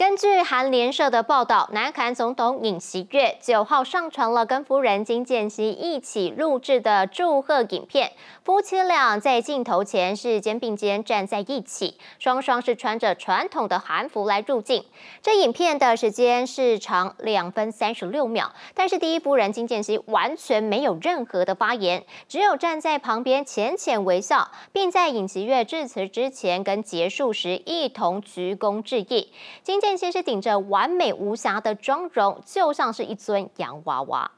根据韩联社的报道，南韩总统尹锡月九号上传了跟夫人金建熙一起录制的祝贺影片。夫妻俩在镜头前是肩并肩站在一起，双双是穿着传统的韩服来入境。这影片的时间是长两分三十六秒，但是第一夫人金建熙完全没有任何的发言，只有站在旁边浅浅微笑，并在尹锡月致辞之前跟结束时一同鞠躬致意。金建先是顶着完美无瑕的妆容，就像是一尊洋娃娃。